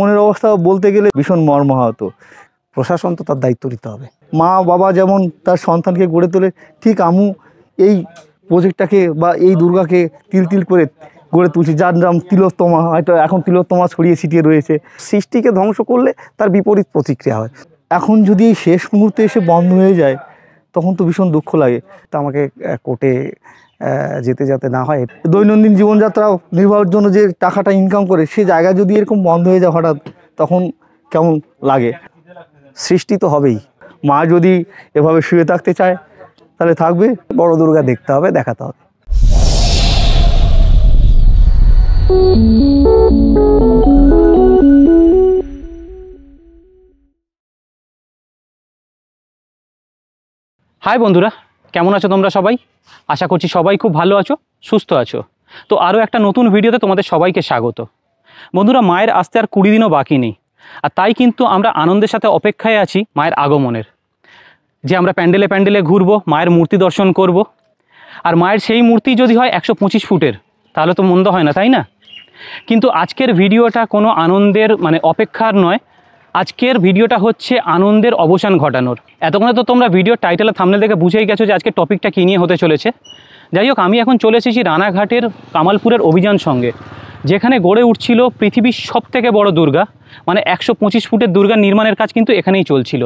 মনের অবস্থা বলতে গেলে ভীষণ মর্মাহত প্রশাসন তো তার দায়িত্ব নিতে হবে মা বাবা যেমন তার সন্তানকে গড়ে তোলে ঠিক আমু এই প্রজেক্টটাকে বা এই দুর্গাকে তিল তিল করে গড়ে তুলছি যার নাম তিলোত্তমা হয়তো এখন তিলোত্তমা ছড়িয়ে ছিটিয়ে রয়েছে সৃষ্টিকে ধ্বংস করলে তার বিপরীত প্রতিক্রিয়া হয় এখন যদি এই শেষ মুহূর্তে এসে বন্ধ হয়ে যায় তখন তো ভীষণ দুঃখ লাগে তা আমাকে কোর্টে যেতে যাতে না হয় দৈনন্দিন জীবনযাত্রা নির্বাহের জন্য যে টাকাটা ইনকাম করে সে জায়গা যদি এরকম বন্ধ হয়ে যায় হঠাৎ তখন কেমন লাগে সৃষ্টি তো হবেই মা যদি এভাবে শুয়ে থাকতে চায় তাহলে থাকবে বড় দুর্গা দেখতে হবে দেখাতে হবে হাই বন্ধুরা কেমন আছো তোমরা সবাই আশা করছি সবাই খুব ভালো আছো সুস্থ আছো তো আরও একটা নতুন ভিডিওতে তোমাদের সবাইকে স্বাগত বন্ধুরা মায়ের আসতে আর কুড়ি দিনও বাকি নেই আর তাই কিন্তু আমরা আনন্দের সাথে অপেক্ষায় আছি মায়ের আগমনের যে আমরা প্যান্ডেলে প্যান্ডেলে ঘুরবো মায়ের মূর্তি দর্শন করব। আর মায়ের সেই মূর্তি যদি হয় একশো পঁচিশ ফুটের তাহলে তো মন্দ হয় না তাই না কিন্তু আজকের ভিডিওটা কোনো আনন্দের মানে অপেক্ষার নয় আজকের ভিডিওটা হচ্ছে আনন্দের অবসান ঘটানোর এতক্ষণে তো তোমরা ভিডিও টাইটেলের থামলে দেখে বুঝেই গেছো যে আজকে টপিকটা কী নিয়ে হতে চলেছে যাই হোক আমি এখন চলে এসেছি রানাঘাটের কামালপুরের অভিযান সঙ্গে যেখানে গড়ে উঠছিল পৃথিবীর সব থেকে বড় দুর্গা মানে একশো পঁচিশ ফুটের দুর্গা নির্মাণের কাজ কিন্তু এখানেই চলছিল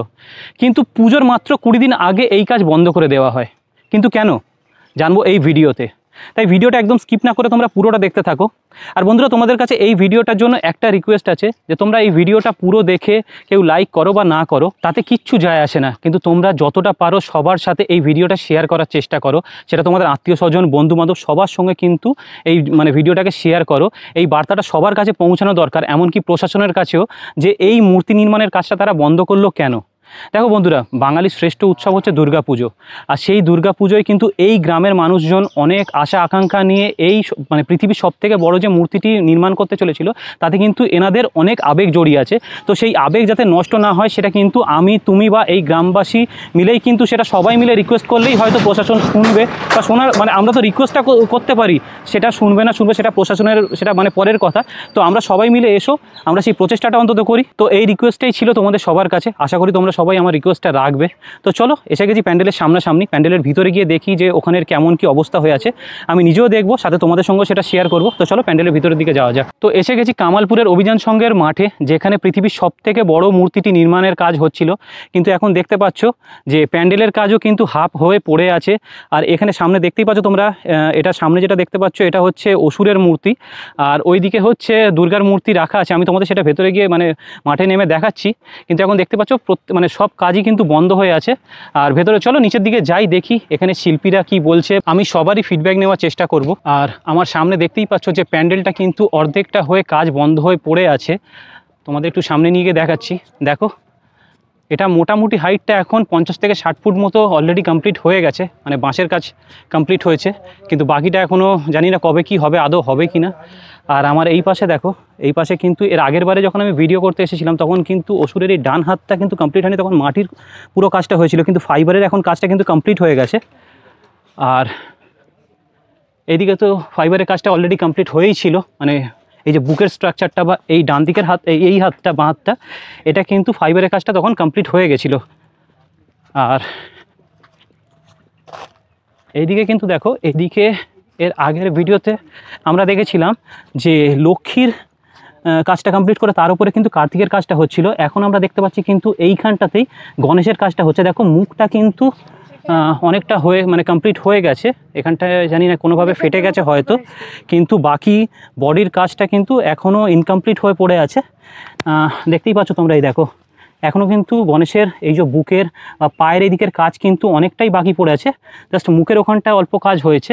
কিন্তু পুজোর মাত্র কুড়ি দিন আগে এই কাজ বন্ধ করে দেওয়া হয় কিন্তু কেন জানবো এই ভিডিওতে তাই ভিডিওটা একদম স্কিপ না করে তোমরা পুরোটা দেখতে থাকো আর বন্ধুরা তোমাদের কাছে এই ভিডিওটার জন্য একটা রিকোয়েস্ট আছে যে তোমরা এই ভিডিওটা পুরো দেখে কেউ লাইক করো বা না করো তাতে কিচ্ছু যায় আসে না কিন্তু তোমরা যতটা পারো সবার সাথে এই ভিডিওটা শেয়ার করার চেষ্টা করো সেটা তোমাদের আত্মীয় স্বজন বন্ধু বান্ধব সবার সঙ্গে কিন্তু এই মানে ভিডিওটাকে শেয়ার করো এই বার্তাটা সবার কাছে পৌঁছানো দরকার এমনকি প্রশাসনের কাছেও যে এই মূর্তি নির্মাণের কাজটা তারা বন্ধ করলো কেন দেখো বন্ধুরা বাঙালির শ্রেষ্ঠ উৎসব হচ্ছে দুর্গা পুজো আর সেই দুর্গা পুজোয় কিন্তু এই গ্রামের মানুষজন অনেক আশা আকাঙ্ক্ষা নিয়ে এই মানে পৃথিবীর সবথেকে বড় যে মূর্তিটি নির্মাণ করতে চলেছিল তাতে কিন্তু এনাদের অনেক আবেগ জড়িয়ে আছে তো সেই আবেগ যাতে নষ্ট না হয় সেটা কিন্তু আমি তুমি বা এই গ্রামবাসী মিলেই কিন্তু সেটা সবাই মিলে রিকোয়েস্ট করলেই হয়তো প্রশাসন শুনবে বা শোনার মানে আমরা তো রিকোয়েস্টটা করতে পারি সেটা শুনবে না শুনবে সেটা প্রশাসনের সেটা মানে পরের কথা তো আমরা সবাই মিলে এসো আমরা সেই প্রচেষ্টাটা অন্তত করি তো এই রিকোয়েস্টটাই ছিল তোমাদের সবার কাছে আশা করি তোমরা সবাই আমার রিকোয়েস্টটা রাখবে তো চলো এসে গেছি প্যান্ডেলের সামনাসামনি প্যান্ডেলের ভিতরে গিয়ে দেখি যে ওখানের কেমন কি অবস্থা হয়ে আছে আমি নিজেও দেখবো সাথে তোমাদের সঙ্গে সেটা শেয়ার করবো তো চলো প্যান্ডেলের ভিতরের দিকে যাওয়া যাক তো এসে গেছি কামালপুরের অভিযান সংঘের মাঠে যেখানে পৃথিবীর সব থেকে বড় মূর্তিটি নির্মাণের কাজ হচ্ছিল কিন্তু এখন দেখতে পাচ্ছ যে প্যান্ডেলের কাজও কিন্তু হাফ হয়ে পড়ে আছে আর এখানে সামনে দেখতেই পাচ্ছ তোমরা এটা সামনে যেটা দেখতে পাচ্ছ এটা হচ্ছে অসুরের মূর্তি আর ওইদিকে হচ্ছে দুর্গার মূর্তি রাখা আছে আমি তোমাদের সেটা ভেতরে গিয়ে মানে মাঠে নেমে দেখাচ্ছি কিন্তু এখন দেখতে পাচ্ছ মানে সব কাজই কিন্তু বন্ধ হয়ে আছে আর ভেতরে চলো নিচের দিকে যাই দেখি এখানে শিল্পীরা কি বলছে আমি সবারই ফিডব্যাক নেওয়ার চেষ্টা করব আর আমার সামনে দেখতেই পাচ্ছ যে প্যান্ডেলটা কিন্তু অর্ধেকটা হয়ে কাজ বন্ধ হয়ে পড়ে আছে তোমাদের একটু সামনে নিয়ে গিয়ে দেখাচ্ছি দেখো এটা মোটামুটি হাইটটা এখন পঞ্চাশ থেকে ষাট ফুট মতো অলরেডি কমপ্লিট হয়ে গেছে মানে বাঁশের কাজ কমপ্লিট হয়েছে কিন্তু বাকিটা এখনও জানি না কবে কি হবে আদৌ হবে কি না আর আমার এই পাশে দেখো এই পাশে কিন্তু এর আগের বারে যখন আমি ভিডিও করতে এসেছিলাম তখন কিন্তু ওষুধের এই ডান হাতটা কিন্তু কমপ্লিট হয়নি তখন মাটির পুরো কাজটা হয়েছিল কিন্তু ফাইবারের এখন কাজটা কিন্তু কমপ্লিট হয়ে গেছে আর এদিকে তো ফাইবারের কাজটা অলরেডি কমপ্লিট হয়েই ছিল মানে এই যে বুকের স্ট্রাকচারটা বা এই ডান দিকের হাত এই হাতটা বাঁ হাতটা এটা কিন্তু ফাইবারের কাজটা তখন কমপ্লিট হয়ে গেছিলো আর এইদিকে কিন্তু দেখো এদিকে এর আগের ভিডিওতে আমরা দেখেছিলাম যে লক্ষ্মীর কাজটা কমপ্লিট করে তার উপরে কিন্তু কার্তিকের কাজটা হচ্ছিল এখন আমরা দেখতে পাচ্ছি কিন্তু এইখানটাতেই গণেশের কাজটা হচ্ছে দেখো মুখটা কিন্তু অনেকটা হয়ে মানে কমপ্লিট হয়ে গেছে এখানটায় জানি না কোনোভাবে ফেটে গেছে হয়তো কিন্তু বাকি বডির কাজটা কিন্তু এখনও ইনকমপ্লিট হয়ে পড়ে আছে দেখতেই পাচ্ছ তোমরা এই দেখো এখনও কিন্তু গণেশের এই যে বুকের বা পায়ের এদিকের কাজ কিন্তু অনেকটাই বাকি পড়ে আছে জাস্ট মুখের ওখানটায় অল্প কাজ হয়েছে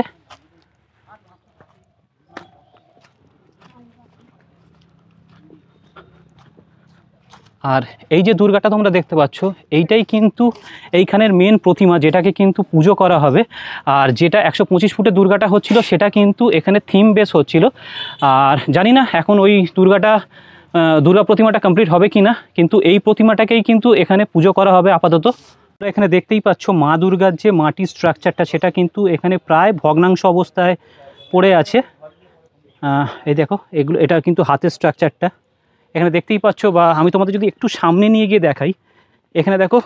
আর এই যে দুর্গাটা তোমরা দেখতে পাচ্ছ এইটাই কিন্তু এইখানের মেন প্রতিমা যেটাকে কিন্তু পুজো করা হবে আর যেটা একশো পঁচিশ ফুটে দুর্গাটা হচ্ছিল সেটা কিন্তু এখানে থিম বেস হচ্ছিল আর জানি না এখন ওই দুর্গাটা দুর্গা প্রতিমাটা কমপ্লিট হবে কি না কিন্তু এই প্রতিমাটাকেই কিন্তু এখানে পুজো করা হবে আপাতত এখানে দেখতেই পাচ্ছ মা দুর্গার যে মাটির স্ট্রাকচারটা সেটা কিন্তু এখানে প্রায় ভগ্নাংশ অবস্থায় পড়ে আছে এই দেখো এগুলো এটা কিন্তু হাতের স্ট্রাকচারটা এখানে দেখতেই পাচ্ছ বা আমি তোমাদের যদি একটু সামনে নিয়ে গিয়ে দেখাই এখানে দেখো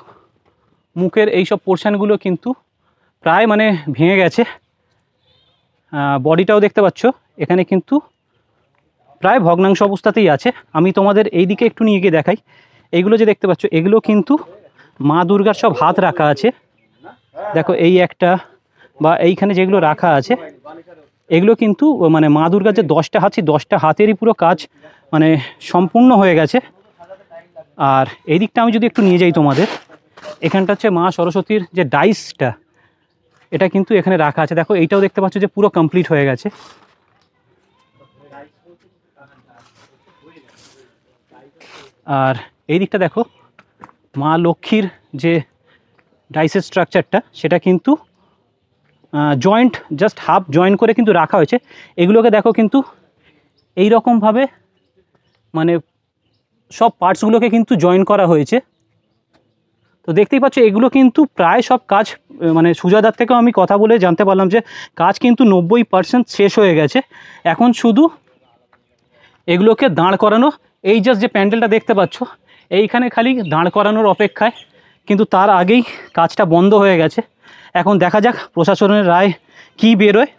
মুখের এই সব পোর্শানগুলো কিন্তু প্রায় মানে ভেঙে গেছে বডিটাও দেখতে পাচ্ছ এখানে কিন্তু প্রায় ভগ্নাংশ অবস্থাতেই আছে আমি তোমাদের এই দিকে একটু নিয়ে গিয়ে দেখাই এগুলো যে দেখতে পাচ্ছ এগুলো কিন্তু মা দুর্গার সব হাত রাখা আছে দেখো এই একটা বা এইখানে যেগুলো রাখা আছে এগুলো কিন্তু মানে মা দুর্গার যে দশটা হাত সেই দশটা হাতেরই পুরো কাজ মানে সম্পূর্ণ হয়ে গেছে আর এই দিকটা আমি যদি একটু নিয়ে যাই তোমাদের এখানটা হচ্ছে মা সরস্বতীর যে ডাইসটা এটা কিন্তু এখানে রাখা আছে দেখো এইটাও দেখতে পাচ্ছ যে পুরো কমপ্লিট হয়ে গেছে আর এই দিকটা দেখো মা লক্ষ্মীর যে ডাইসের স্ট্রাকচারটা সেটা কিন্তু জয়েন্ট জাস্ট হাফ জয়েন্ট করে কিন্তু রাখা হয়েছে এগুলোকে দেখো কিন্তু এই রকমভাবে মানে সব পার্টসগুলোকে কিন্তু জয়েন করা হয়েছে তো দেখতেই পাচ্ছ এগুলো কিন্তু প্রায় সব কাজ মানে সুজাদার থেকেও আমি কথা বলে জানতে পারলাম যে কাজ কিন্তু নব্বই পার্সেন্ট শেষ হয়ে গেছে এখন শুধু এগুলোকে দাঁড় করানো এই জাস্ট যে প্যান্ডেলটা দেখতে পাচ্ছ এইখানে খালি দাঁড় করানোর অপেক্ষায় কিন্তু তার আগেই কাজটা বন্ধ হয়ে গেছে এখন দেখা যাক প্রশাসনের রায় কি বেরোয়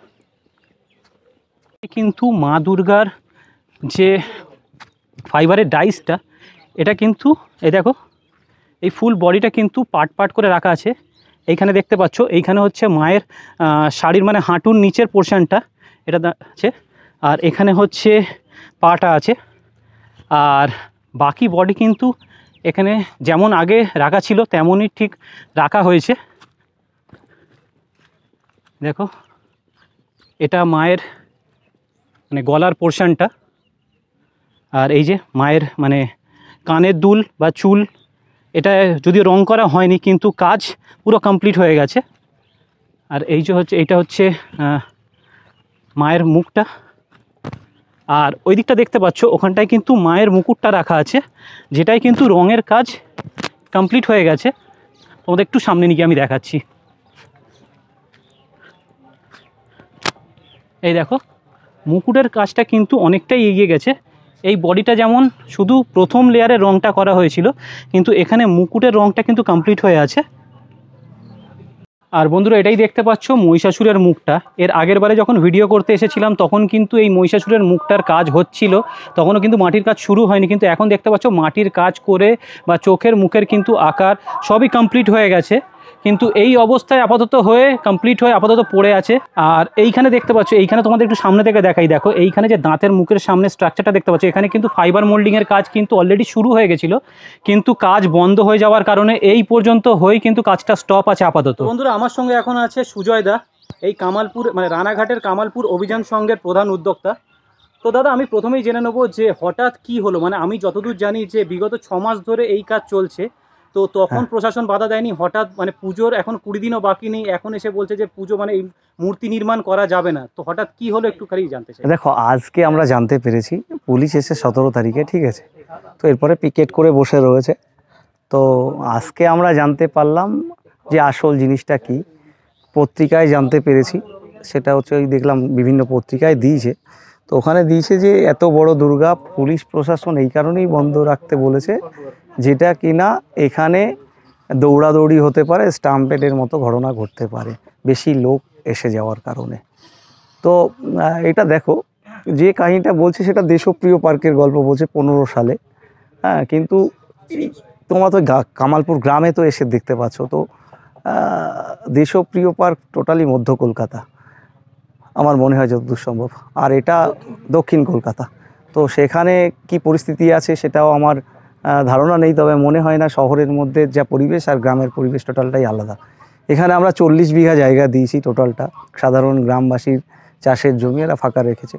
কিন্তু মা দুর্গার যে ফাইবারের ডাইসটা এটা কিন্তু এই দেখো এই ফুল বডিটা কিন্তু পাট পাট করে রাখা আছে এইখানে দেখতে পাচ্ছ এইখানে হচ্ছে মায়ের শাড়ির মানে হাঁটুর নিচের পোর্শানটা এটা আছে আর এখানে হচ্ছে পাটা আছে আর বাকি বডি কিন্তু এখানে যেমন আগে রাখা ছিল তেমনই ঠিক রাখা হয়েছে দেখো এটা মায়ের মানে গলার পোর্শনটা আর এই যে মায়ের মানে কানের দুল বা চুল এটা যদি রং করা হয়নি কিন্তু কাজ পুরো কমপ্লিট হয়ে গেছে আর এই যে হচ্ছে এটা হচ্ছে মায়ের মুখটা আর ওই দিকটা দেখতে পাচ্ছ ওখানটায় কিন্তু মায়ের মুকুটটা রাখা আছে যেটাই কিন্তু রঙের কাজ কমপ্লিট হয়ে গেছে তোমাদের একটু সামনে নিয়ে আমি দেখাচ্ছি এই দেখো মুকুটের কাজটা কিন্তু অনেকটাই এগিয়ে গেছে এই বডিটা যেমন শুধু প্রথম লেয়ারে রংটা করা হয়েছিল কিন্তু এখানে মুকুটের রংটা কিন্তু কমপ্লিট হয়ে আছে আর বন্ধুরা এটাই দেখতে পাচ্ছ মহিষাসুরের মুখটা এর আগের বারে যখন ভিডিও করতে এসেছিলাম তখন কিন্তু এই মহিষাসুরের মুখটার কাজ হচ্ছিল তখনও কিন্তু মাটির কাজ শুরু হয়নি কিন্তু এখন দেখতে পাচ্ছ মাটির কাজ করে বা চোখের মুখের কিন্তু আকার সবই কমপ্লিট হয়ে গেছে কিন্তু এই অবস্থায় আপাতত হয়ে কমপ্লিট হয়ে আপাতত পড়ে আছে আর এইখানে দেখতে পাচ্ছ এইখানে তোমাদের একটু সামনে থেকে দেখাই দেখো এইখানে যে দাঁতের মুখের সামনে স্ট্রাকচারটা দেখতে পাচ্ছ এখানে কিন্তু ফাইবার মোল্ডিংয়ের কাজ কিন্তু অলরেডি শুরু হয়ে গেছিল কিন্তু কাজ বন্ধ হয়ে যাওয়ার কারণে এই পর্যন্ত হয়ে কিন্তু কাজটা স্টপ আছে আপাতত বন্ধুরা আমার সঙ্গে এখন আছে সুজয় দা এই কামালপুর মানে রানাঘাটের কামালপুর অভিযান সংঘের প্রধান উদ্যোক্তা তো দাদা আমি প্রথমেই জেনে নেবো যে হঠাৎ কি হলো মানে আমি যতদূর জানি যে বিগত ছ মাস ধরে এই কাজ চলছে তো তখন হ্যাঁ। প্রশাসন বাধা দেয়নি হঠাৎ মানে পুজোর এখন কুড়ি দিনও বাকি নেই এখন এসে বলছে যে পুজো মানে মূর্তি নির্মাণ করা যাবে না তো হঠাৎ কি হলো একটু খালি জানতে চাই দেখো আজকে আমরা জানতে পেরেছি পুলিশ এসে সতেরো তারিখে ঠিক আছে তো এরপরে পিকেট করে বসে রয়েছে তো আজকে আমরা জানতে পারলাম যে আসল জিনিসটা কি পত্রিকায় জানতে পেরেছি সেটা হচ্ছে ওই দেখলাম বিভিন্ন পত্রিকায় দিয়েছে তো ওখানে দিয়েছে যে এত বড় দুর্গা পুলিশ প্রশাসন এই কারণেই বন্ধ রাখতে বলেছে যেটা কিনা এখানে দৌড়াদৌড়ি হতে পারে স্টাম্পেডের মতো ঘটনা ঘটতে পারে বেশি লোক এসে যাওয়ার কারণে তো এটা দেখো যে কাহিনীটা বলছে সেটা দেশপ্রিয় পার্কের গল্প বলছে পনেরো সালে হ্যাঁ কিন্তু তোমরা তো কামালপুর গ্রামে তো এসে দেখতে পাচ্ছ তো দেশপ্রিয় পার্ক টোটালি মধ্য কলকাতা আমার মনে হয় যতদূর সম্ভব আর এটা দক্ষিণ কলকাতা তো সেখানে কি পরিস্থিতি আছে সেটাও আমার ধারণা নেই তবে মনে হয় না শহরের মধ্যে যা পরিবেশ আর গ্রামের পরিবেশ টোটালটাই আলাদা এখানে আমরা চল্লিশ বিঘা জায়গা দিয়েছি টোটালটা সাধারণ গ্রামবাসীর চাষের জমি এরা ফাঁকা রেখেছে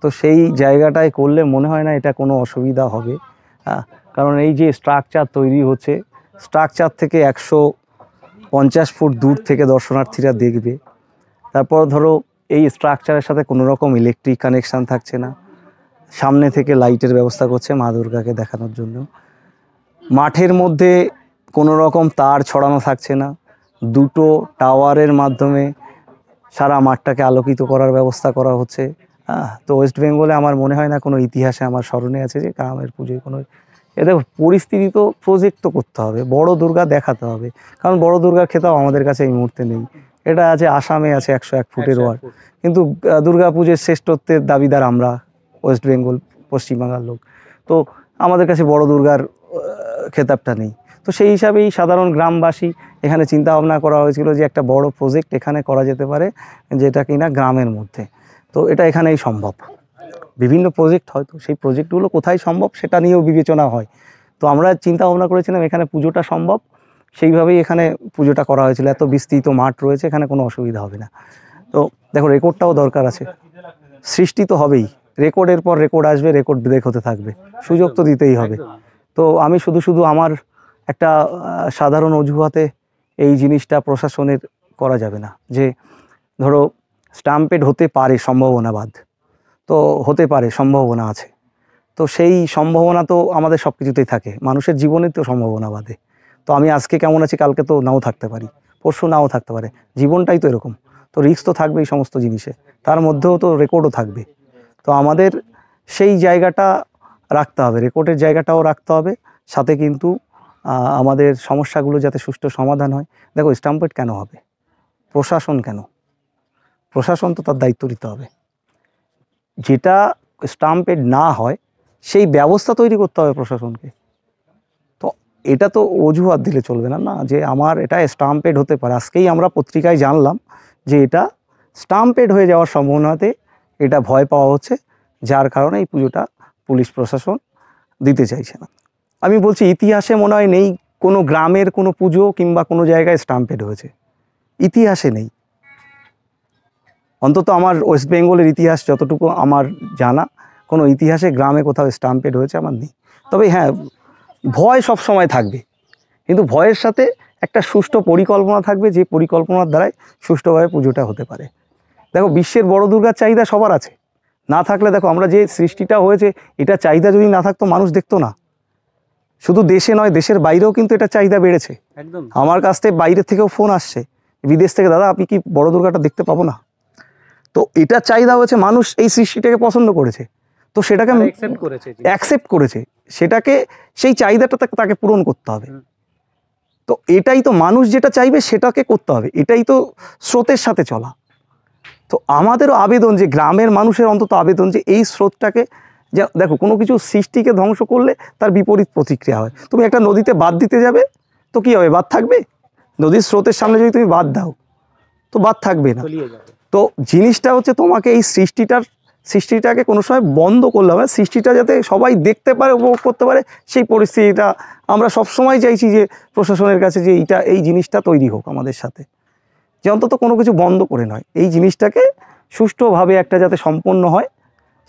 তো সেই জায়গাটায় করলে মনে হয় না এটা কোনো অসুবিধা হবে কারণ এই যে স্ট্রাকচার তৈরি হচ্ছে স্ট্রাকচার থেকে একশো পঞ্চাশ ফুট দূর থেকে দর্শনার্থীরা দেখবে তারপর ধরো এই স্ট্রাকচারের সাথে কোনো রকম ইলেকট্রিক কানেকশান থাকছে না সামনে থেকে লাইটের ব্যবস্থা করছে মা দুর্গাকে দেখানোর জন্য মাঠের মধ্যে কোনো রকম তার ছড়ানো থাকছে না দুটো টাওয়ারের মাধ্যমে সারা মাঠটাকে আলোকিত করার ব্যবস্থা করা হচ্ছে তো ওয়েস্ট বেঙ্গলে আমার মনে হয় না কোনো ইতিহাসে আমার স্মরণে আছে যে গ্রামের পুজোয় কোনো এ দেখো পরিস্থিতি তো প্রজেক্ট তো করতে হবে বড় দুর্গা দেখাতে হবে কারণ বড় দুর্গার খেতাও আমাদের কাছে এই মুহূর্তে নেই এটা আছে আসামে আছে একশো এক ফুটের ওয়ার কিন্তু দুর্গা পুজোর শ্রেষ্ঠত্বের দাবিদার আমরা ওয়েস্ট বেঙ্গল পশ্চিমবাংলার লোক তো আমাদের কাছে বড় দুর্গার খেতাবটা নেই তো সেই হিসাবেই সাধারণ গ্রামবাসী এখানে চিন্তা ভাবনা করা হয়েছিল যে একটা বড় প্রজেক্ট এখানে করা যেতে পারে যেটা কিনা গ্রামের মধ্যে তো এটা এখানেই সম্ভব বিভিন্ন প্রজেক্ট হয়তো সেই প্রজেক্টগুলো কোথায় সম্ভব সেটা নিয়েও বিবেচনা হয় তো আমরা চিন্তা ভাবনা করেছিলাম এখানে পুজোটা সম্ভব সেইভাবেই এখানে পুজোটা করা হয়েছিল এত বিস্তৃত মাঠ রয়েছে এখানে কোনো অসুবিধা হবে না তো দেখো রেকর্ডটাও দরকার আছে সৃষ্টি তো হবেই রেকর্ডের পর রেকর্ড আসবে রেকর্ড ব্রেক হতে থাকবে সুযোগ তো দিতেই হবে তো আমি শুধু শুধু আমার একটা সাধারণ অজুহাতে এই জিনিসটা প্রশাসনের করা যাবে না যে ধরো স্টাম্পেড হতে পারে সম্ভাবনাবাদ তো হতে পারে সম্ভাবনা আছে তো সেই সম্ভাবনা তো আমাদের সব কিছুতেই থাকে মানুষের জীবনে তো সম্ভাবনা বাদে তো আমি আজকে কেমন আছি কালকে তো নাও থাকতে পারি পরশু নাও থাকতে পারে জীবনটাই তো এরকম তো রিস্ক তো থাকবেই সমস্ত জিনিসে তার মধ্যেও তো রেকর্ডও থাকবে তো আমাদের সেই জায়গাটা রাখতে হবে রেকর্ডের জায়গাটাও রাখতে হবে সাথে কিন্তু আমাদের সমস্যাগুলো যাতে সুষ্ঠু সমাধান হয় দেখো স্টাম্পেড কেন হবে প্রশাসন কেন প্রশাসন তো তার দায়িত্ব দিতে হবে যেটা স্টাম্পেড না হয় সেই ব্যবস্থা তৈরি করতে হবে প্রশাসনকে তো এটা তো অজুহাত দিলে চলবে না না যে আমার এটা স্টাম্পেড হতে পারে আজকেই আমরা পত্রিকায় জানলাম যে এটা স্টাম্পেড হয়ে যাওয়ার সম্ভাবনাতে এটা ভয় পাওয়া হচ্ছে যার কারণে এই পুজোটা পুলিশ প্রশাসন দিতে চাইছে না আমি বলছি ইতিহাসে মনে হয় নেই কোনো গ্রামের কোনো পুজো কিংবা কোনো জায়গায় স্টাম্পেড হয়েছে ইতিহাসে নেই অন্তত আমার ওয়েস্ট বেঙ্গলের ইতিহাস যতটুকু আমার জানা কোনো ইতিহাসে গ্রামে কোথাও স্টাম্পেড হয়েছে আমার নেই তবে হ্যাঁ ভয় সব সময় থাকবে কিন্তু ভয়ের সাথে একটা সুষ্ঠু পরিকল্পনা থাকবে যে পরিকল্পনার দ্বারাই সুষ্ঠুভাবে পুজোটা হতে পারে দেখো বিশ্বের বড় দুর্গার চাহিদা সবার আছে না থাকলে দেখো আমরা যে সৃষ্টিটা হয়েছে এটা চাহিদা যদি না থাকতো মানুষ দেখতো না শুধু দেশে নয় দেশের বাইরেও কিন্তু এটা চাহিদা বেড়েছে একদম আমার কাছ থেকে বাইরে থেকেও ফোন আসছে বিদেশ থেকে দাদা আপনি কি বড় দুর্গাটা দেখতে পাবো না তো এটা চাহিদা হয়েছে মানুষ এই সৃষ্টিটাকে পছন্দ করেছে তো সেটাকে অ্যাকসেপ্ট করেছে সেটাকে সেই চাহিদাটা তাকে পূরণ করতে হবে তো এটাই তো মানুষ যেটা চাইবে সেটাকে করতে হবে এটাই তো স্রোতের সাথে চলা তো আমাদেরও আবেদন যে গ্রামের মানুষের অন্তত আবেদন যে এই স্রোতটাকে যে দেখো কোনো কিছু সৃষ্টিকে ধ্বংস করলে তার বিপরীত প্রতিক্রিয়া হয় তুমি একটা নদীতে বাদ দিতে যাবে তো কী হবে বাদ থাকবে নদীর স্রোতের সামনে যদি তুমি বাদ দাও তো বাদ থাকবে না তো জিনিসটা হচ্ছে তোমাকে এই সৃষ্টিটার সৃষ্টিটাকে কোনো সময় বন্ধ করলে হবে সৃষ্টিটা যাতে সবাই দেখতে পারে উপভোগ করতে পারে সেই পরিস্থিতিটা আমরা সব সময় চাইছি যে প্রশাসনের কাছে যে এইটা এই জিনিসটা তৈরি হোক আমাদের সাথে যে অন্তত কোনো কিছু বন্ধ করে নয় এই জিনিসটাকে সুষ্ঠুভাবে একটা যাতে সম্পন্ন হয়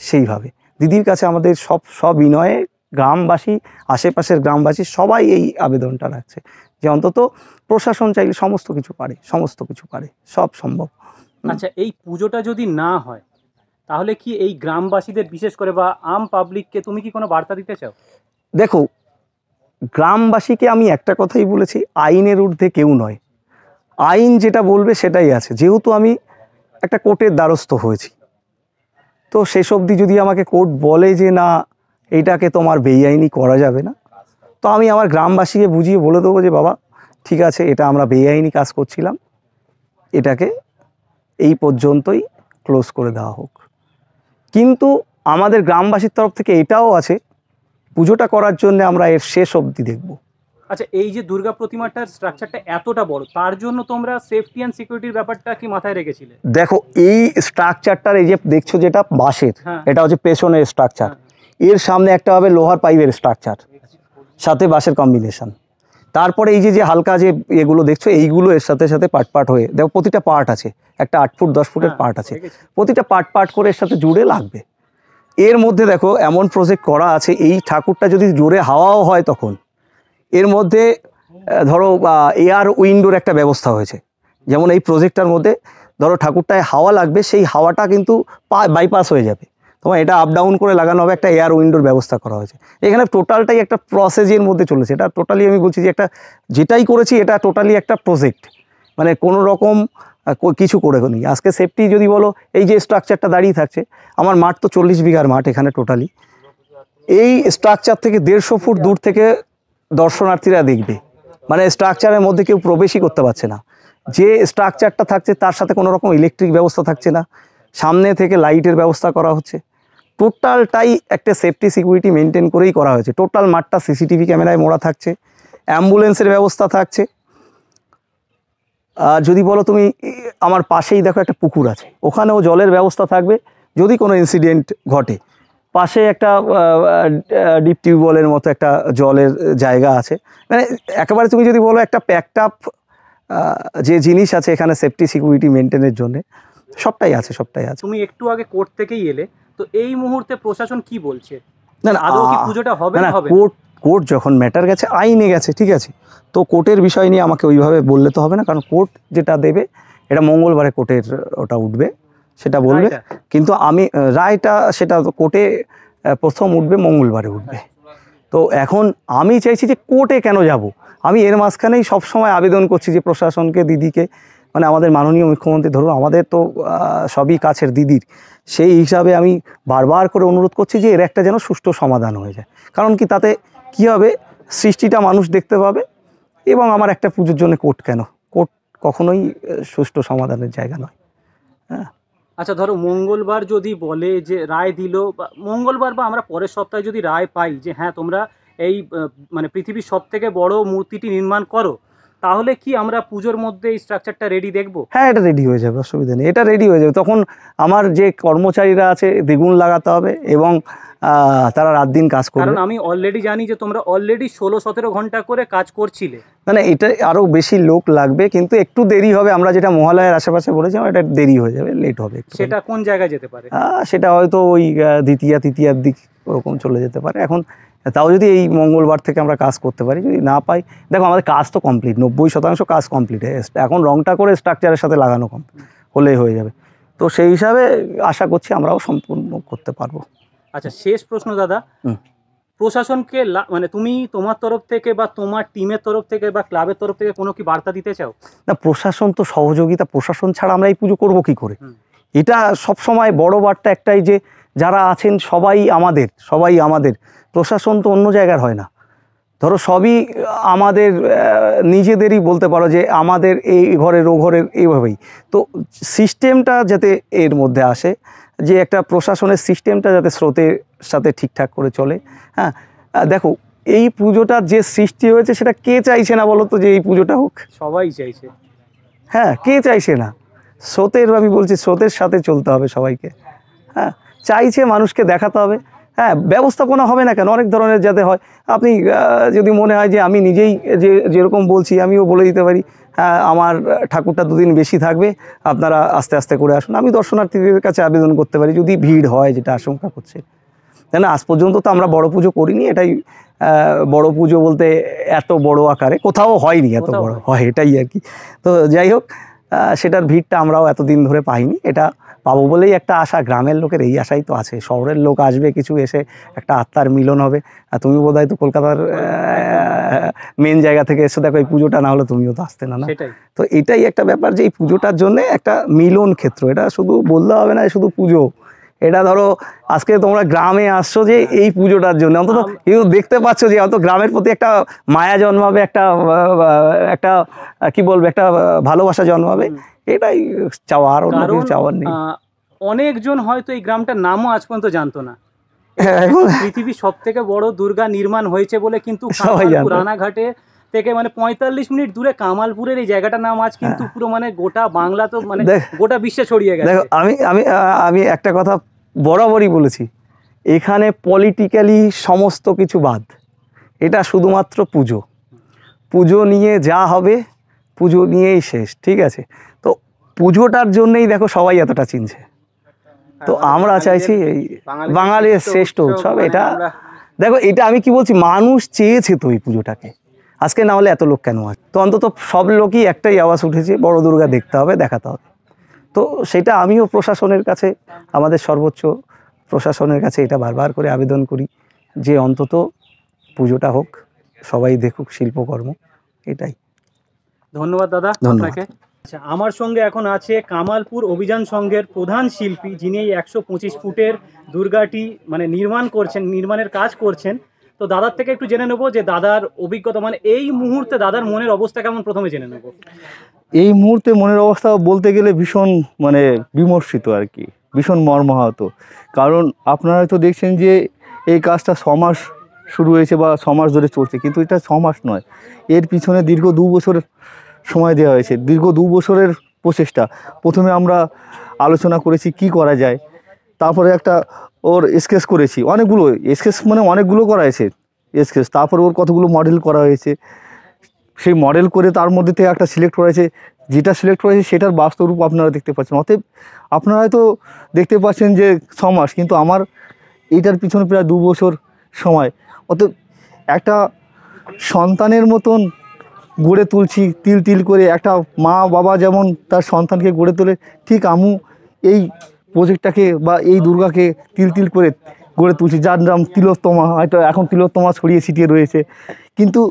সেইভাবে দিদির কাছে আমাদের সব সবিনয়ে গ্রামবাসী আশেপাশের গ্রামবাসী সবাই এই আবেদনটা রাখছে যে অন্তত প্রশাসন চাইলে সমস্ত কিছু পারে সমস্ত কিছু পারে সব সম্ভব আচ্ছা এই পুজোটা যদি না হয় তাহলে কি এই গ্রামবাসীদের বিশেষ করে বা আম পাবলিককে তুমি কি কোনো বার্তা দিতে চাও দেখো গ্রামবাসীকে আমি একটা কথাই বলেছি আইনের ঊর্ধ্বে কেউ নয় আইন যেটা বলবে সেটাই আছে যেহেতু আমি একটা কোর্টের দ্বারস্থ হয়েছি তো শেষ অবধি যদি আমাকে কোর্ট বলে যে না এইটাকে তোমার বেআইনি করা যাবে না তো আমি আমার গ্রামবাসীকে বুঝিয়ে বলে দেবো যে বাবা ঠিক আছে এটা আমরা বেআইনি কাজ করছিলাম এটাকে এই পর্যন্তই ক্লোজ করে দেওয়া হোক কিন্তু আমাদের গ্রামবাসীর তরফ থেকে এটাও আছে পুজোটা করার জন্য আমরা এর শেষ অবধি দেখবো আচ্ছা এই যে দুর্গা প্রতিমাটার স্ট্রাকচারটা এতটা বড় তার জন্য তোমরা সেফটি অ্যান্ড সিকিউরিটির ব্যাপারটা কি মাথায় রেখেছিলে দেখো এই স্ট্রাকচারটার এই যে দেখছো যেটা বাঁশের হ্যাঁ। এটা হচ্ছে পেছনের স্ট্রাকচার হ্যাঁ। এর সামনে একটা হবে লোহার পাইপের স্ট্রাকচার সাথে বাঁশের কম্বিনেশন তারপরে এই যে যে হালকা যে এগুলো দেখছো এইগুলো এর সাথে সাথে পার্ট পার্ট হয়ে দেখো প্রতিটা পার্ট আছে একটা আট ফুট দশ ফুটের পার্ট হ্যাঁ, আছে প্রতিটা পার্ট পার্ট করে এর সাথে জুড়ে লাগবে এর মধ্যে দেখো এমন প্রজেক্ট করা আছে এই ঠাকুরটা যদি জোরে হাওয়াও হয় তখন এর মধ্যে ধরো এয়ার উইন্ডোর একটা ব্যবস্থা হয়েছে যেমন এই প্রজেক্টটার মধ্যে ধরো ঠাকুরটায় হাওয়া লাগবে সেই হাওয়াটা কিন্তু বাইপাস হয়ে যাবে তোমার এটা আপ ডাউন করে লাগানো হবে একটা এয়ার উইন্ডোর ব্যবস্থা করা হয়েছে এখানে টোটালটাই একটা প্রসেসের মধ্যে চলেছে এটা টোটালি আমি বলছি যে একটা যেটাই করেছি এটা টোটালি একটা প্রজেক্ট মানে কোনো রকম কিছু করে নি আজকে সেফটি যদি বলো এই যে স্ট্রাকচারটা দাঁড়িয়ে থাকছে আমার মাঠ তো চল্লিশ বিঘার মাঠ এখানে টোটালি এই স্ট্রাকচার থেকে দেড়শো ফুট দূর থেকে দর্শনার্থীরা দেখবে মানে স্ট্রাকচারের মধ্যে কেউ প্রবেশই করতে পারছে না যে স্ট্রাকচারটা থাকছে তার সাথে কোনো রকম ইলেকট্রিক ব্যবস্থা থাকছে না সামনে থেকে লাইটের ব্যবস্থা করা হচ্ছে টোটালটাই একটা সেফটি সিকিউরিটি মেনটেন করেই করা হয়েছে টোটাল মাঠটা সিসিটিভি ক্যামেরায় মোড়া থাকছে অ্যাম্বুলেন্সের ব্যবস্থা থাকছে যদি বলো তুমি আমার পাশেই দেখো একটা পুকুর আছে ওখানেও জলের ব্যবস্থা থাকবে যদি কোনো ইনসিডেন্ট ঘটে পাশে একটা ডিপ টিউবওয়েলের মতো একটা জলের জায়গা আছে মানে একেবারে তুমি যদি বলো একটা প্যাকড আপ যে জিনিস আছে এখানে সেফটি সিকিউরিটি মেনটেনের জন্য সবটাই আছে সবটাই আছে তুমি একটু আগে কোর্ট থেকেই এলে তো এই মুহূর্তে প্রশাসন কি বলছে না না আদৌ কি পুজোটা হবে না কোর্ট কোর্ট যখন ম্যাটার গেছে আইনে গেছে ঠিক আছে তো কোর্টের বিষয় নিয়ে আমাকে ওইভাবে বললে তো হবে না কারণ কোর্ট যেটা দেবে এটা মঙ্গলবারে কোর্টের ওটা উঠবে সেটা বলবে কিন্তু আমি রায়টা সেটা কোর্টে প্রথম উঠবে মঙ্গলবারে উঠবে তো এখন আমি চাইছি যে কোর্টে কেন যাব। আমি এর মাঝখানেই সবসময় আবেদন করছি যে প্রশাসনকে দিদিকে মানে আমাদের মাননীয় মুখ্যমন্ত্রী ধরুন আমাদের তো সবই কাছের দিদির সেই হিসাবে আমি বারবার করে অনুরোধ করছি যে এর একটা যেন সুষ্ঠু সমাধান হয়ে যায় কারণ কি তাতে কি হবে সৃষ্টিটা মানুষ দেখতে পাবে এবং আমার একটা পুজোর জন্য কোর্ট কেন কোর্ট কখনোই সুষ্ঠু সমাধানের জায়গা নয় হ্যাঁ আচ্ছা ধরো মঙ্গলবার যদি বলে যে রায় দিল বা মঙ্গলবার বা আমরা পরের সপ্তাহে যদি রায় পাই যে হ্যাঁ তোমরা এই মানে পৃথিবীর সব থেকে বড় মূর্তিটি নির্মাণ করো তাহলে কি আমরা পুজোর মধ্যে এই স্ট্রাকচারটা রেডি দেখব হ্যাঁ এটা রেডি হয়ে যাবে অসুবিধা নেই এটা রেডি হয়ে যাবে তখন আমার যে কর্মচারীরা আছে দ্বিগুণ লাগাতে হবে এবং তারা রাত দিন কাজ করবে আমি অলরেডি জানি যে তোমরা অলরেডি ষোলো সতেরো ঘন্টা করে কাজ করছিলে না মানে না এটা আরও বেশি লোক লাগবে কিন্তু একটু দেরি হবে আমরা যেটা মহালয়ের আশেপাশে বলেছিলাম এটা দেরি হয়ে যাবে লেট হবে সেটা কোন জায়গায় যেতে পারে সেটা হয়তো ওই দ্বিতীয়া তৃতীয়ার দিক ওরকম চলে যেতে পারে এখন তাও যদি এই মঙ্গলবার থেকে আমরা কাজ করতে পারি যদি না পাই দেখো আমাদের কাজ তো কমপ্লিট নব্বই শতাংশ কাজ কমপ্লিট হ্যাঁ, এখন রংটা করে স্ট্রাকচারের সাথে লাগানো কম হলেই হয়ে যাবে তো সেই হিসাবে আশা করছি আমরাও সম্পূর্ণ করতে পারবো আচ্ছা শেষ প্রশ্ন দাদা প্রশাসনকে মানে তুমি তোমার তরফ থেকে বা তোমার টিমের তরফ থেকে বা ক্লাবের তরফ থেকে কোনো কি বার্তা দিতে চাও না প্রশাসন তো সহযোগিতা প্রশাসন ছাড়া আমরা এই পুজো করবো কি করে এটা সবসময় বড় বার্তা একটাই যে যারা আছেন সবাই আমাদের সবাই আমাদের প্রশাসন তো অন্য জায়গার হয় না ধরো সবই আমাদের নিজেদেরই বলতে পারো যে আমাদের এই ঘরের ও ঘরের এইভাবেই তো সিস্টেমটা যাতে এর মধ্যে আসে যে একটা প্রশাসনের সিস্টেমটা যাতে স্রোতের সাথে ঠিকঠাক করে চলে হ্যাঁ দেখো এই পুজোটার যে সৃষ্টি হয়েছে সেটা কে চাইছে না বলো তো যে এই পুজোটা হোক সবাই চাইছে হ্যাঁ কে চাইছে না স্রোতের আমি বলছি স্রোতের সাথে চলতে হবে সবাইকে হ্যাঁ চাইছে মানুষকে দেখাতে হবে হ্যাঁ ব্যবস্থাপনা হবে না কেন অনেক ধরনের যাতে হয় আপনি যদি মনে হয় যে আমি নিজেই যে যেরকম বলছি আমিও বলে দিতে পারি হ্যাঁ আমার ঠাকুরটা দুদিন বেশি থাকবে আপনারা আস্তে আস্তে করে আসুন আমি দর্শনার্থীদের কাছে আবেদন করতে পারি যদি ভিড় হয় যেটা আশঙ্কা করছে না আজ পর্যন্ত তো আমরা বড় পুজো করিনি এটাই বড় পুজো বলতে এত বড় আকারে কোথাও হয়নি এত বড় হয় এটাই আর কি তো যাই হোক সেটার ভিড়টা আমরাও এতদিন ধরে পাইনি এটা পাবো বলেই একটা আশা গ্রামের লোকের এই আশাই তো আছে শহরের লোক আসবে কিছু এসে একটা আত্মার মিলন হবে আর তুমি বোধ তো কলকাতার মেন জায়গা থেকে এসে দেখো এই পুজোটা না হলে তুমিও তো আসতে না না তো এটাই একটা ব্যাপার যে এই পুজোটার জন্য একটা মিলন ক্ষেত্র এটা শুধু বললে হবে না শুধু পুজো এটা ধরো আজকে তোমরা গ্রামে আসছো যে হ্যাঁ। এই পুজোটার জন্য অন্তত কেউ দেখতে পাচ্ছ যে অন্তত গ্রামের প্রতি একটা মায়া জন্মাবে একটা একটা কি বলবো একটা ভালোবাসা জন্মাবে এটাই চাওয়া আর অন্য কিছু চাওয়ার নেই অনেকজন হয়তো এই গ্রামটার নামও আজ পর্যন্ত জানতো না হ্যাঁ, পৃথিবীর সব থেকে বড় দুর্গা নির্মাণ হয়েছে বলে কিন্তু রানাঘাটে থেকে মানে পঁয়তাল্লিশ মিনিট দূরে কামালপুরের এই জায়গাটার নাম আজ কিন্তু হ্যাঁ। পুরো মানে গোটা বাংলা তো মানে গোটা বিশ্বে ছড়িয়ে গেছে দেখো আমি আমি আমি একটা কথা বরাবরই বলেছি এখানে পলিটিক্যালি সমস্ত কিছু বাদ এটা শুধুমাত্র পুজো পুজো নিয়ে যা হবে পুজো নিয়েই শেষ ঠিক আছে পুজোটার জন্যই দেখো সবাই এতটা চিনছে তো হ্যাঁ, আমরা চাইছি এই বাঙালির শ্রেষ্ঠ উৎসব মানে এটা দেখো এটা আমি কি বলছি মানুষ চেয়েছে তো এই পুজোটাকে আজকে না হলে এত লোক কেন আছে তো অন্তত সব লোকই একটাই আওয়াজ উঠেছে বড় দুর্গা দেখতে হবে দেখাতে হবে তো সেটা আমিও প্রশাসনের কাছে আমাদের সর্বোচ্চ প্রশাসনের কাছে এটা বারবার করে আবেদন করি যে অন্তত পুজোটা হোক সবাই দেখুক শিল্পকর্ম এটাই ধন্যবাদ দাদা ধন্যবাদ আচ্ছা আমার সঙ্গে এখন আছে কামালপুর অভিযান সংঘের প্রধান শিল্পী যিনি এই একশো পঁচিশ ফুটের দুর্গাটি মানে নির্মাণ করছেন নির্মাণের কাজ করছেন তো দাদার থেকে একটু জেনে নেবো যে দাদার অভিজ্ঞতা মানে এই মুহূর্তে দাদার মনের অবস্থা কেমন প্রথমে জেনে নেবো এই মুহূর্তে মনের অবস্থা বলতে গেলে ভীষণ মানে বিমর্ষিত আর কি ভীষণ মর্মাহত কারণ আপনারা তো দেখছেন যে এই কাজটা ছমাস শুরু হয়েছে বা ছমাস ধরে চলছে কিন্তু এটা ছমাস নয় এর পিছনে দীর্ঘ দু বছর সময় দেওয়া হয়েছে দীর্ঘ দু বছরের প্রচেষ্টা প্রথমে আমরা আলোচনা করেছি কি করা যায় তারপরে একটা ওর স্কেচ করেছি অনেকগুলো স্কেচ মানে অনেকগুলো করা হয়েছে স্কেচ তারপরে ওর কতগুলো মডেল করা হয়েছে সেই মডেল করে তার মধ্যে থেকে একটা সিলেক্ট করা হয়েছে যেটা সিলেক্ট করা হয়েছে সেটার বাস্তব রূপ আপনারা দেখতে পাচ্ছেন অতএব আপনারা হয়তো দেখতে পাচ্ছেন যে ছ মাস কিন্তু আমার এটার পিছনে প্রায় দু বছর সময় অতএব একটা সন্তানের মতন গড়ে তুলছি তিল তিল করে একটা মা বাবা যেমন তার সন্তানকে গড়ে তোলে ঠিক আমু এই প্রজেক্টটাকে বা এই দুর্গাকে তিল তিল করে গড়ে তুলছি যার নাম তিলোত্তমা হয়তো এখন তিলোত্তমা ছড়িয়ে ছিটিয়ে রয়েছে কিন্তু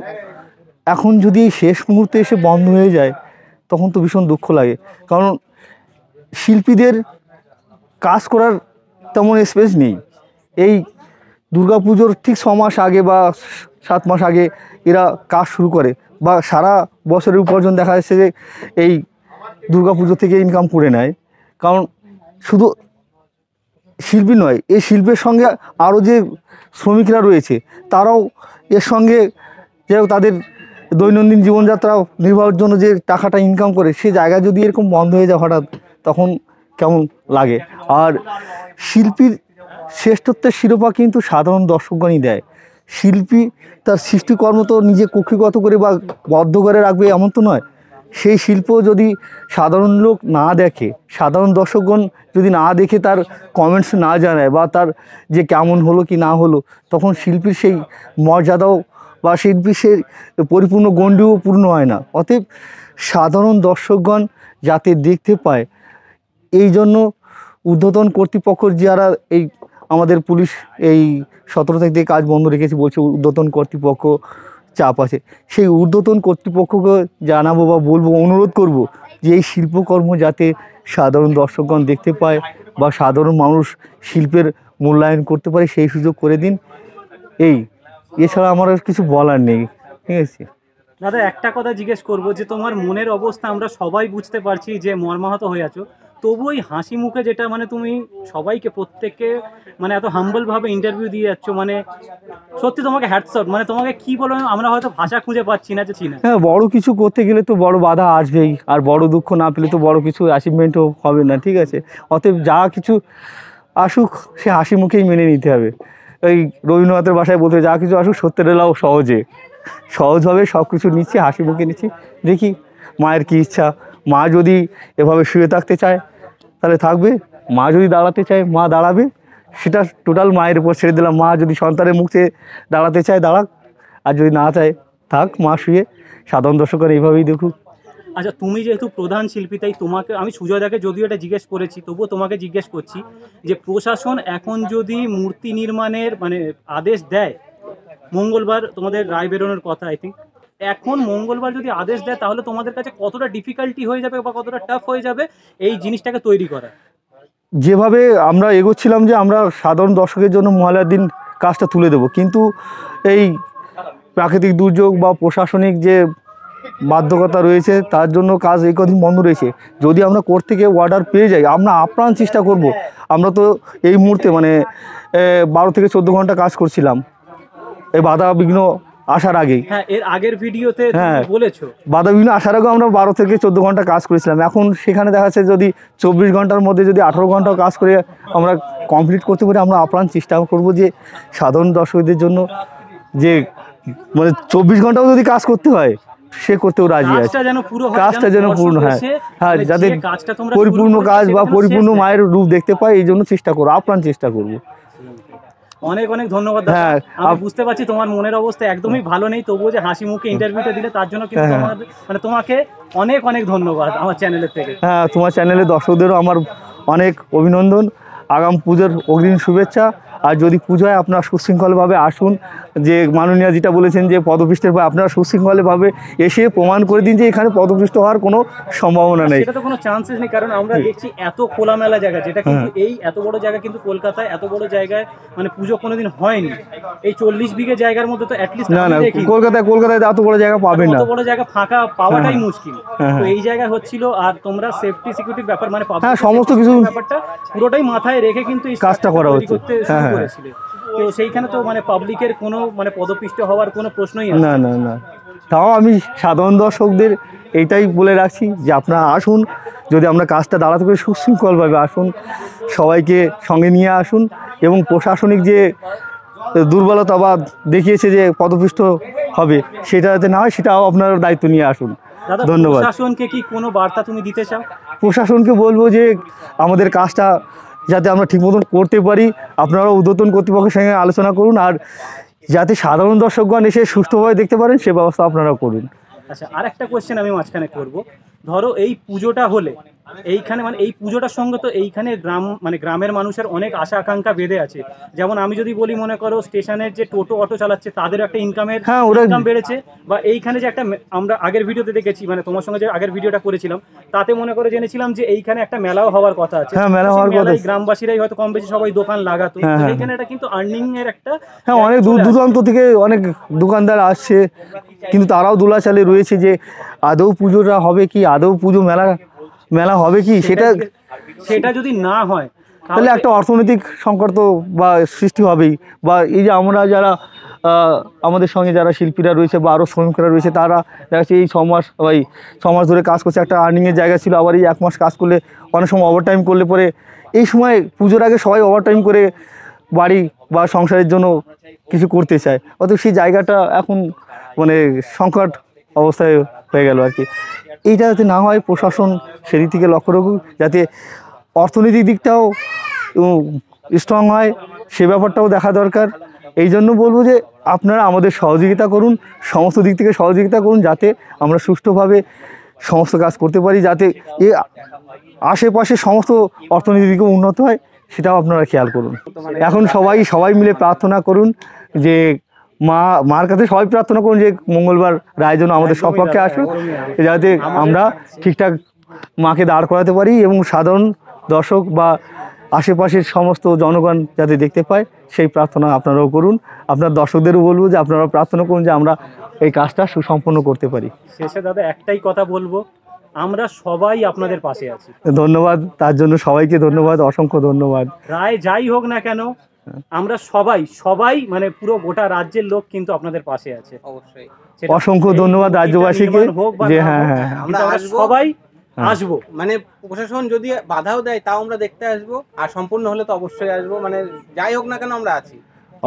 এখন যদি শেষ মুহূর্তে এসে বন্ধ হয়ে যায় তখন তো ভীষণ দুঃখ লাগে কারণ শিল্পীদের কাজ করার তেমন স্পেস নেই এই দুর্গাপুজোর ঠিক ছ মাস আগে বা সাত মাস আগে এরা কাজ শুরু করে বা সারা বছরের উপার্জন দেখা যাচ্ছে যে এই পুজো থেকে ইনকাম করে নেয় কারণ শুধু শিল্পী নয় এই শিল্পের সঙ্গে আরও যে শ্রমিকরা রয়েছে তারাও এর সঙ্গে যে তাদের দৈনন্দিন জীবনযাত্রাও নির্বাহের জন্য যে টাকাটা ইনকাম করে সে জায়গা যদি এরকম বন্ধ হয়ে যায় হঠাৎ তখন কেমন লাগে আর শিল্পীর শ্রেষ্ঠত্বের শিরোপা কিন্তু সাধারণ দর্শকগণই দেয় শিল্পী তার সৃষ্টিকর্ম তো নিজে কক্ষিগত করে বা বদ্ধ করে রাখবে এমন তো নয় সেই শিল্প যদি সাধারণ লোক না দেখে সাধারণ দর্শকগণ যদি না দেখে তার কমেন্টস না জানায় বা তার যে কেমন হলো কি না হলো তখন শিল্পীর সেই মর্যাদাও বা শিল্পীর সেই পরিপূর্ণ গণ্ডিও পূর্ণ হয় না অতএব সাধারণ দর্শকগণ যাতে দেখতে পায় এই জন্য ঊর্ধ্বতন কর্তৃপক্ষ যারা এই আমাদের পুলিশ এই সতেরো তারিখ থেকে কাজ বন্ধ রেখেছে বলছে উর্ধ্বতন কর্তৃপক্ষ চাপ আছে সেই উর্ধ্বতন কর্তৃপক্ষকে জানাবো বা বলবো অনুরোধ করব যে এই শিল্পকর্ম যাতে সাধারণ দর্শকগণ দেখতে পায় বা সাধারণ মানুষ শিল্পের মূল্যায়ন করতে পারে সেই সুযোগ করে দিন এই এছাড়া আমার আর কিছু বলার নেই ঠিক আছে দাদা একটা কথা জিজ্ঞেস করব যে তোমার মনের অবস্থা আমরা সবাই বুঝতে পারছি যে মর্মাহত হয়ে আছো তবু ওই হাসি মুখে যেটা মানে তুমি সবাইকে প্রত্যেককে মানে এত হাম্বলভাবে ইন্টারভিউ দিয়ে যাচ্ছ মানে সত্যি তোমাকে হ্যাটসট মানে তোমাকে কি বলো আমরা হয়তো ভাষা খুঁজে পাচ্ছি না যে চিনা হ্যাঁ বড় কিছু করতে গেলে তো বড় বাধা আসবেই আর বড় দুঃখ না পেলে তো বড় কিছু অ্যাচিভমেন্টও হবে না ঠিক আছে অতএব যা কিছু আসুক সে হাসি মুখেই মেনে নিতে হবে ওই রবীন্দ্রনাথের বাসায় বলতে যা কিছু আসুক সত্যের এলাও সহজে সহজভাবে সব কিছু নিচ্ছি হাসি মুখে নিচ্ছি দেখি মায়ের কি ইচ্ছা মা যদি এভাবে শুয়ে থাকতে চায় তাহলে থাকবে মা যদি দাঁড়াতে চায় মা দাঁড়াবে সেটা টোটাল মায়ের উপর ছেড়ে দিলাম মা যদি সন্তানের মুখ চেয়ে দাঁড়াতে চায় দাঁড়াক আর যদি না চায় থাক মা শুয়ে সাধারণ দর্শকরা এইভাবেই দেখুক আচ্ছা তুমি যেহেতু প্রধান শিল্পী তাই তোমাকে আমি সুজয়দাকে যদিও এটা জিজ্ঞেস করেছি তবুও তোমাকে জিজ্ঞেস করছি যে প্রশাসন এখন যদি মূর্তি নির্মাণের মানে আদেশ দেয় মঙ্গলবার তোমাদের রায় বেরোনোর কথা আই থিঙ্ক এখন মঙ্গলবার যদি আদেশ দেয় তাহলে তোমাদের কাছে কতটা ডিফিকাল্টি হয়ে যাবে বা কতটা টাফ হয়ে যাবে এই জিনিসটাকে তৈরি করা যেভাবে আমরা এগোচ্ছিলাম যে আমরা সাধারণ দর্শকের জন্য মহালয়ার দিন কাজটা তুলে দেব কিন্তু এই প্রাকৃতিক দুর্যোগ বা প্রশাসনিক যে বাধ্যকতা রয়েছে তার জন্য কাজ এই কদিন বন্ধ রয়েছে যদি আমরা কোর্ট থেকে অর্ডার পেয়ে যাই আমরা আপ্রাণ চেষ্টা করব। আমরা তো এই মুহূর্তে মানে বারো থেকে চোদ্দো ঘন্টা কাজ করছিলাম এই বাধা বিঘ্ন আসার আগেই হ্যাঁ এর আগের ভিডিওতে হ্যাঁ। বলেছো বাধা বিভিন্ন আসার আগে আমরা বারো থেকে চোদ্দ ঘন্টা কাজ করেছিলাম এখন সেখানে দেখা যাচ্ছে যদি চব্বিশ ঘন্টার মধ্যে যদি আঠারো ঘন্টাও কাজ করে আমরা কমপ্লিট করতে পারি আমরা আপ্রাণ চেষ্টা করব যে সাধারণ দর্শকদের জন্য যে মানে চব্বিশ ঘন্টাও যদি কাজ করতে হয় সে করতেও রাজি আছে কাজটা যেন পূর্ণ হয় হ্যাঁ মানে যাদের পরিপূর্ণ কাজ বা পরিপূর্ণ মায়ের রূপ দেখতে পায় এই জন্য চেষ্টা করবো আপ্রাণ চেষ্টা করবো অনেক অনেক ধন্যবাদ হ্যাঁ আমি বুঝতে পারছি তোমার মনের অবস্থা একদমই ভালো নেই তবুও যে হাসি মুখে ইন্টারভিউটা দিলে তার জন্য কিন্তু হ্যাঁ। মানে তোমাকে অনেক অনেক ধন্যবাদ আমার চ্যানেলের থেকে হ্যাঁ তোমার চ্যানেলের দর্শকদেরও আমার অনেক অভিনন্দন আগাম পুজোর অগ্রিম শুভেচ্ছা আর যদি পূজায় আপনারা সুশৃঙ্খলভাবে আসুন যে মাননীয়া যেটা বলেছেন যে পদপৃষ্ঠের পর আপনারা সুশৃঙ্খলভাবে এসে প্রমাণ করে দিন যে এখানে পদপৃষ্ঠ হওয়ার কোনো সম্ভাবনা নেই সেটা তো কোনো চান্সেস নেই কারণ আমরা দেখছি এত খোলামেলা জায়গা যেটা কিন্তু হ্যাঁ। এই এত বড় জায়গা কিন্তু কলকাতায় এত বড় জায়গায় মানে পুজো কোনোদিন হয়নি এই চল্লিশ বিঘে জায়গার মধ্যে তো অ্যাটলিস্ট না না কলকাতায় কলকাতায় এত বড় জায়গা পাবেন না এত বড় জায়গা ফাঁকা পাওয়াটাই হ্যাঁ, হ্যাঁ। মুশকিল তো এই জায়গা হচ্ছিল আর তোমরা সেফটি সিকিউরিটির ব্যাপার মানে হ্যাঁ সমস্ত কিছু ব্যাপারটা পুরোটাই মাথায় রেখে কিন্তু এই কাজটা করা হচ্ছে হ্যাঁ হ্যাঁ। তো সেইখানে তো মানে পাবলিকের কোনো মানে হওয়ার কোনো প্রশ্নই না না তাও আমি সাধারণ দর্শকদের এটাই বলে রাখছি যে আপনারা আসুন যদি আমরা কাজটা দাঁড়াতে পারি সুশৃঙ্খলভাবে আসুন সবাইকে সঙ্গে নিয়ে আসুন এবং প্রশাসনিক যে দুর্বলতা বা দেখিয়েছে যে পদপিষ্ট হবে সেটা যাতে না হয় সেটাও আপনারা দায়িত্ব নিয়ে আসুন ধন্যবাদ প্রশাসনকে কি কোনো বার্তা তুমি দিতে চাও প্রশাসনকে বলবো যে আমাদের কাজটা যাতে আমরা ঠিক মতন করতে পারি আপনারা উদ্বোধন কর্তৃপক্ষের সঙ্গে আলোচনা করুন আর যাতে সাধারণ দর্শকগণ এসে সুস্থভাবে দেখতে পারেন সে ব্যবস্থা আপনারা করুন আচ্ছা আর একটা কোয়েশ্চেন আমি মাঝখানে করব ধরো এই পুজোটা হলে এইখানে মানে এই পুজোটার সঙ্গে তো এইখানে গ্রাম মানে গ্রামের মানুষের অনেক আশা আকাঙ্ক্ষা বেঁধে আছে যেমন আমি যদি বলি মনে করো স্টেশনের যে টোটো অটো চালাচ্ছে তাদের একটা ইনকামের ইনকাম হ্যাঁ, বেড়েছে বা এইখানে যে একটা আমরা আগের ভিডিওতে দেখেছি মানে তোমার সঙ্গে যে আগের ভিডিওটা করেছিলাম তাতে মনে করে জেনেছিলাম যে এইখানে একটা মেলাও হওয়ার কথা আছে হ্যাঁ, গ্রামবাসীরাই হয়তো কম বেশি সবাই দোকান লাগাতো হ্যাঁ, এইখানে এটা কিন্তু আর্নিং এর একটা হ্যাঁ অনেক দূর দূরান্ত থেকে অনেক দোকানদার আসছে কিন্তু তারাও দোলাচালে রয়েছে যে আদৌ পুজোটা হবে কি আদৌ পুজো মেলা মেলা হবে কি সেটা সেটা যদি না হয় তাহলে একটা অর্থনৈতিক সংকট তো বা সৃষ্টি হবেই বা এই যে আমরা যারা আমাদের সঙ্গে যারা শিল্পীরা রয়েছে বা আরও শ্রমিকরা রয়েছে তারা দেখা এই ছ মাস বা এই ছ মাস ধরে কাজ করছে একটা আর্নিংয়ের জায়গা ছিল আবার এই এক মাস কাজ করলে অনেক সময় ওভারটাইম করলে পরে এই সময় পুজোর আগে সবাই ওভারটাইম করে বাড়ি বা সংসারের জন্য কিছু করতে চায় অত সেই জায়গাটা এখন মানে সংকট অবস্থায় হয়ে গেল আর কি এইটা যাতে না হয় প্রশাসন সেদিক থেকে লক্ষ্য রাখুক যাতে অর্থনৈতিক দিকটাও স্ট্রং হয় সে ব্যাপারটাও দেখা দরকার এই জন্য বলবো যে আপনারা আমাদের সহযোগিতা করুন সমস্ত দিক থেকে সহযোগিতা করুন যাতে আমরা সুষ্ঠুভাবে সমস্ত কাজ করতে পারি যাতে এ আশেপাশে সমস্ত অর্থনীতিকে উন্নত হয় সেটাও আপনারা খেয়াল করুন এখন সবাই সবাই মিলে প্রার্থনা করুন যে মা মার কাছে সবাই প্রার্থনা করুন যে মঙ্গলবার রায় যেন আমাদের সপক্ষে আসুক যাতে আমরা ঠিকঠাক মাকে দাঁড় করাতে পারি এবং সাধারণ দর্শক বা আশেপাশের সমস্ত জনগণ যাতে দেখতে পায় সেই প্রার্থনা আপনারাও করুন আপনার দর্শকদেরও বলবো যে আপনারা প্রার্থনা করুন যে আমরা এই কাজটা সুসম্পন্ন করতে পারি শেষে দাদা একটাই কথা বলবো আমরা সবাই আপনাদের পাশে আছি ধন্যবাদ তার জন্য সবাইকে ধন্যবাদ অসংখ্য ধন্যবাদ রায় যাই হোক না কেন হ্যাঁ। আমরা সবাই সবাই মানে পুরো গোটা রাজ্যের লোক কিন্তু আপনাদের পাশে আছে অবশ্যই অসংখ্য ধন্যবাদ রাজ্যবাসীকে যে হ্যাঁ, হ্যাঁ হ্যাঁ আমরা সবাই হ্যাঁ। আসবো মানে প্রশাসন যদি বাধাও দেয় তাও আমরা দেখতে আসবো আর সম্পূর্ণ হলে তো অবশ্যই আসবো মানে যাই হোক না কেন আমরা আছি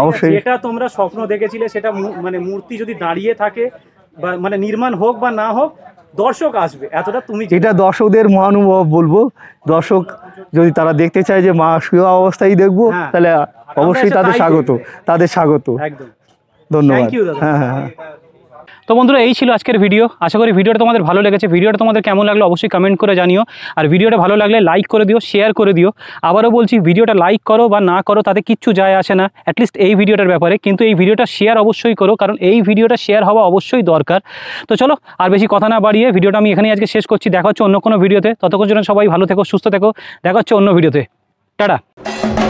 অবশ্যই তোমরা স্বপ্ন দেখেছিলে সেটা মানে মূর্তি যদি দাঁড়িয়ে থাকে বা মানে নির্মাণ হোক বা না হোক দর্শক আসবে এতটা তুমি এটা দর্শকদের মহানুভব বলবো দর্শক যদি তারা দেখতে চায় যে মা শুয়ে অবস্থায় দেখবো হ্যাঁ। তাহলে অবশ্যই তাদের স্বাগত তাদের স্বাগত ধন্যবাদ হ্যাঁ হ্যাঁ, হ্যাঁ। তো বন্ধুরা এই ছিল আজকের ভিডিও আশা করি ভিডিওটা তোমাদের ভালো লেগেছে ভিডিওটা তোমাদের কেমন লাগলো অবশ্যই কমেন্ট করে জানিও আর ভিডিওটা ভালো লাগলে লাইক করে দিও শেয়ার করে দিও আবারও বলছি ভিডিওটা লাইক করো বা না করো তাতে কিচ্ছু যায় আসে না অ্যাটলিস্ট এই ভিডিওটার ব্যাপারে কিন্তু এই ভিডিওটা শেয়ার অবশ্যই করো কারণ এই ভিডিওটা শেয়ার হওয়া অবশ্যই দরকার তো চলো আর বেশি কথা না বাড়িয়ে ভিডিওটা আমি এখানেই আজকে শেষ করছি দেখা হচ্ছে অন্য কোনো ভিডিওতে ততক্ষণ জন্য সবাই ভালো থেকো সুস্থ থেকো দেখা হচ্ছে অন্য ভিডিওতে টাটা